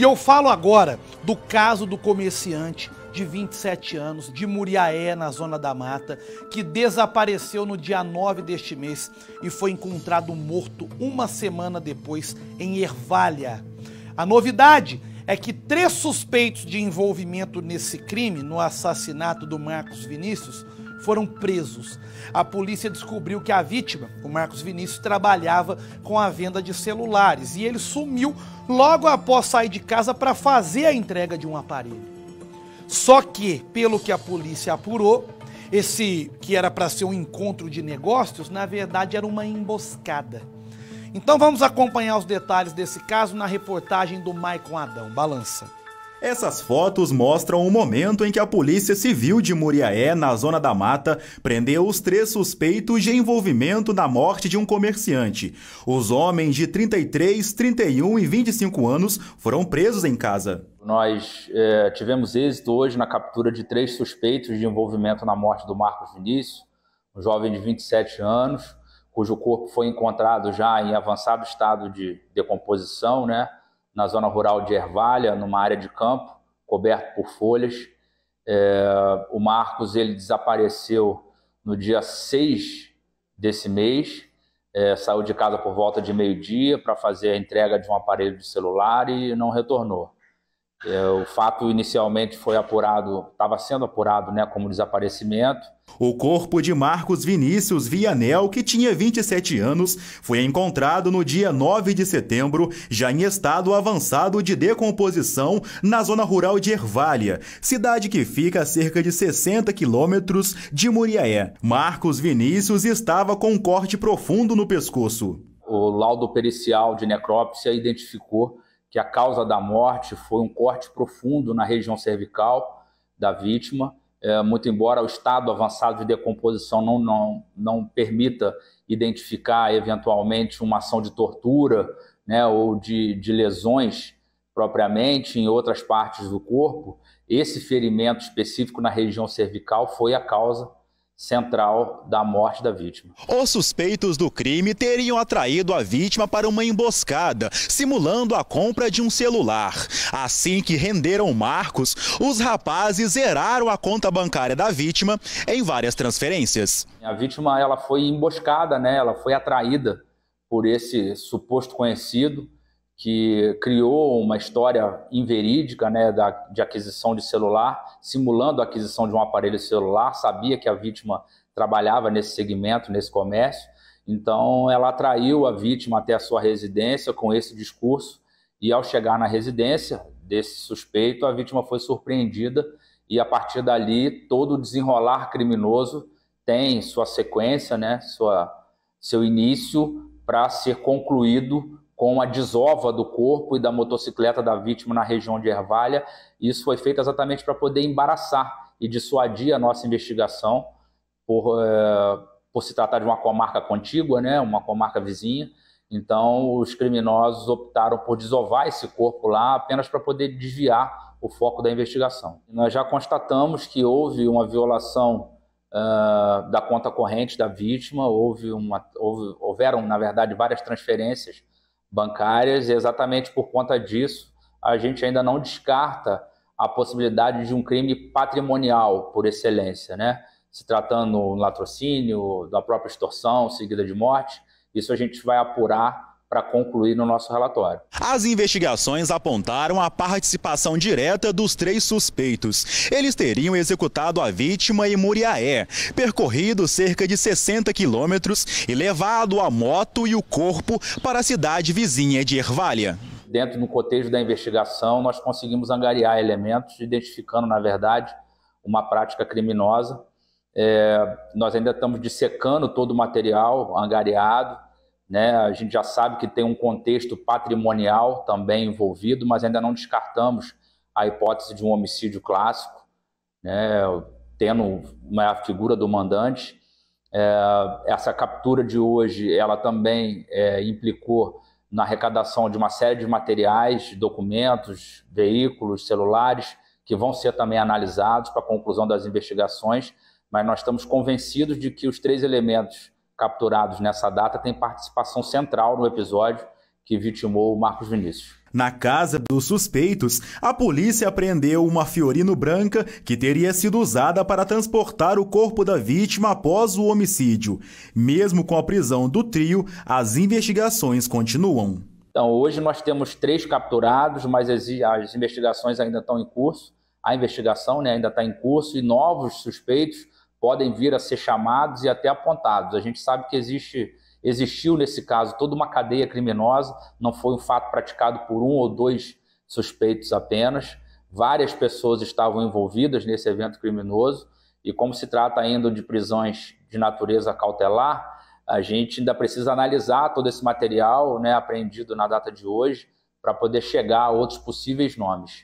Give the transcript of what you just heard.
E eu falo agora do caso do comerciante de 27 anos, de Muriaé, na Zona da Mata, que desapareceu no dia 9 deste mês e foi encontrado morto uma semana depois em Ervalha. A novidade é que três suspeitos de envolvimento nesse crime, no assassinato do Marcos Vinícius, foram presos. A polícia descobriu que a vítima, o Marcos Vinícius, trabalhava com a venda de celulares e ele sumiu logo após sair de casa para fazer a entrega de um aparelho. Só que, pelo que a polícia apurou, esse que era para ser um encontro de negócios, na verdade era uma emboscada. Então vamos acompanhar os detalhes desse caso na reportagem do Maicon Adão. Balança. Essas fotos mostram o momento em que a Polícia Civil de Muriaé, na Zona da Mata, prendeu os três suspeitos de envolvimento na morte de um comerciante. Os homens de 33, 31 e 25 anos foram presos em casa. Nós é, tivemos êxito hoje na captura de três suspeitos de envolvimento na morte do Marcos Vinícius, um jovem de 27 anos, cujo corpo foi encontrado já em avançado estado de decomposição, né? na zona rural de Ervalha, numa área de campo, coberto por folhas. É, o Marcos ele desapareceu no dia 6 desse mês, é, saiu de casa por volta de meio-dia para fazer a entrega de um aparelho de celular e não retornou. É, o fato inicialmente foi apurado, estava sendo apurado né, como desaparecimento. O corpo de Marcos Vinícius Vianel, que tinha 27 anos, foi encontrado no dia 9 de setembro, já em estado avançado de decomposição, na zona rural de Ervalha, cidade que fica a cerca de 60 quilômetros de Muriaé. Marcos Vinícius estava com um corte profundo no pescoço. O laudo pericial de necrópsia identificou que a causa da morte foi um corte profundo na região cervical da vítima, é, muito embora o estado avançado de decomposição não, não, não permita identificar eventualmente uma ação de tortura né, ou de, de lesões propriamente em outras partes do corpo, esse ferimento específico na região cervical foi a causa central da morte da vítima. Os suspeitos do crime teriam atraído a vítima para uma emboscada, simulando a compra de um celular. Assim que renderam Marcos, os rapazes zeraram a conta bancária da vítima em várias transferências. A vítima ela foi emboscada, né? Ela foi atraída por esse suposto conhecido que criou uma história inverídica né, da, de aquisição de celular, simulando a aquisição de um aparelho celular, sabia que a vítima trabalhava nesse segmento, nesse comércio, então ela atraiu a vítima até a sua residência com esse discurso, e ao chegar na residência desse suspeito, a vítima foi surpreendida, e a partir dali todo o desenrolar criminoso tem sua sequência, né, sua, seu início para ser concluído com a desova do corpo e da motocicleta da vítima na região de Ervalha. Isso foi feito exatamente para poder embaraçar e dissuadir a nossa investigação por, é, por se tratar de uma comarca contígua, né, uma comarca vizinha. Então, os criminosos optaram por desovar esse corpo lá apenas para poder desviar o foco da investigação. Nós já constatamos que houve uma violação uh, da conta corrente da vítima, houve uma, houve, houveram, na verdade, várias transferências bancárias, e exatamente por conta disso, a gente ainda não descarta a possibilidade de um crime patrimonial por excelência, né? Se tratando do latrocínio, da própria extorsão seguida de morte, isso a gente vai apurar para concluir no nosso relatório. As investigações apontaram a participação direta dos três suspeitos. Eles teriam executado a vítima em Muriaé, percorrido cerca de 60 quilômetros e levado a moto e o corpo para a cidade vizinha de Ervalha. Dentro do cotejo da investigação, nós conseguimos angariar elementos, identificando, na verdade, uma prática criminosa. É, nós ainda estamos dissecando todo o material angariado, né? A gente já sabe que tem um contexto patrimonial também envolvido, mas ainda não descartamos a hipótese de um homicídio clássico, né? tendo uma figura do mandante. É, essa captura de hoje, ela também é, implicou na arrecadação de uma série de materiais, documentos, veículos, celulares, que vão ser também analisados para a conclusão das investigações, mas nós estamos convencidos de que os três elementos capturados nessa data têm participação central no episódio que vitimou o Marcos Vinícius. Na casa dos suspeitos, a polícia apreendeu uma Fiorino branca que teria sido usada para transportar o corpo da vítima após o homicídio. Mesmo com a prisão do trio, as investigações continuam. Então, hoje nós temos três capturados, mas as investigações ainda estão em curso. A investigação né, ainda está em curso e novos suspeitos podem vir a ser chamados e até apontados. A gente sabe que existe existiu nesse caso toda uma cadeia criminosa, não foi um fato praticado por um ou dois suspeitos apenas. Várias pessoas estavam envolvidas nesse evento criminoso e como se trata ainda de prisões de natureza cautelar, a gente ainda precisa analisar todo esse material, né, apreendido na data de hoje, para poder chegar a outros possíveis nomes.